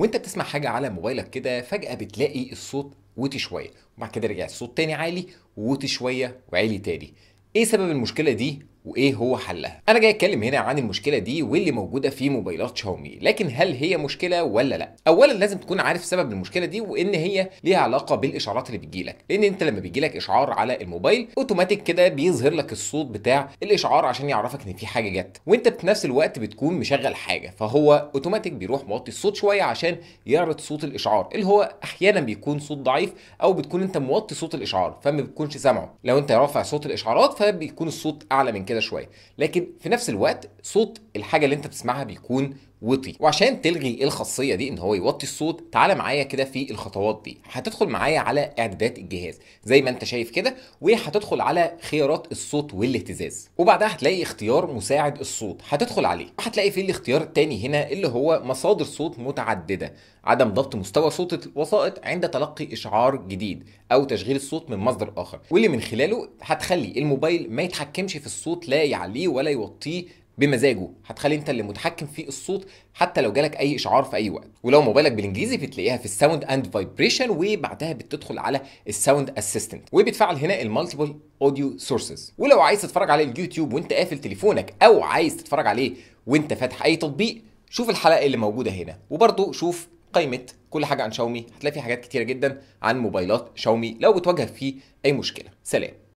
وانت بتسمع حاجه على موبايلك كده فجاه بتلاقي الصوت وطي شويه وبعد كده رجع الصوت تاني عالي وطي شويه وعالي تاني ايه سبب المشكله دي وايه هو حلها انا جاي اتكلم هنا عن المشكله دي واللي موجوده في موبايلات شاومي لكن هل هي مشكله ولا لا اولا لازم تكون عارف سبب المشكله دي وان هي ليها علاقه بالاشعارات اللي بتجيلك لان انت لما بيجيلك اشعار على الموبايل اوتوماتيك كده بيظهر لك الصوت بتاع الاشعار عشان يعرفك ان في حاجه جت وانت في نفس الوقت بتكون مشغل حاجه فهو اوتوماتيك بيروح موطي الصوت شويه عشان يعرض صوت الاشعار اللي هو احيانا بيكون صوت ضعيف او بتكون انت موطي صوت الاشعار فما بتكونش سامعه لو انت رافع صوت الاشعارات فبيكون الصوت اعلى من كده شويه لكن في نفس الوقت صوت الحاجه اللي انت بتسمعها بيكون وطي وعشان تلغي الخاصيه دي ان هو يوطي الصوت تعالى معايا كده في الخطوات دي هتدخل معايا على اعدادات الجهاز زي ما انت شايف كده وهتدخل على خيارات الصوت والاهتزاز وبعدها هتلاقي اختيار مساعد الصوت هتدخل عليه وهتلاقي فيه الاختيار الثاني هنا اللي هو مصادر صوت متعدده عدم ضبط مستوى صوت الوسائط عند تلقي اشعار جديد او تشغيل الصوت من مصدر اخر واللي من خلاله هتخلي الموبايل ما يتحكمش في الصوت لا يعليه ولا يوطيه بمزاجه هتخلي انت اللي متحكم في الصوت حتى لو جالك اي اشعار في اي وقت ولو موبايلك بالانجليزي بتلاقيها في الساوند اند فايبريشن وبعدها بتدخل على الساوند اسيستنت وبتفعل هنا المالتيبل اوديو سورسز ولو عايز تتفرج على اليوتيوب وانت قافل تليفونك او عايز تتفرج عليه وانت فاتح اي تطبيق شوف الحلقه اللي موجوده هنا وبرضه شوف قائمه كل حاجه عن شاومي هتلاقي في حاجات كتيره جدا عن موبايلات شاومي لو بتواجهك فيه اي مشكله سلام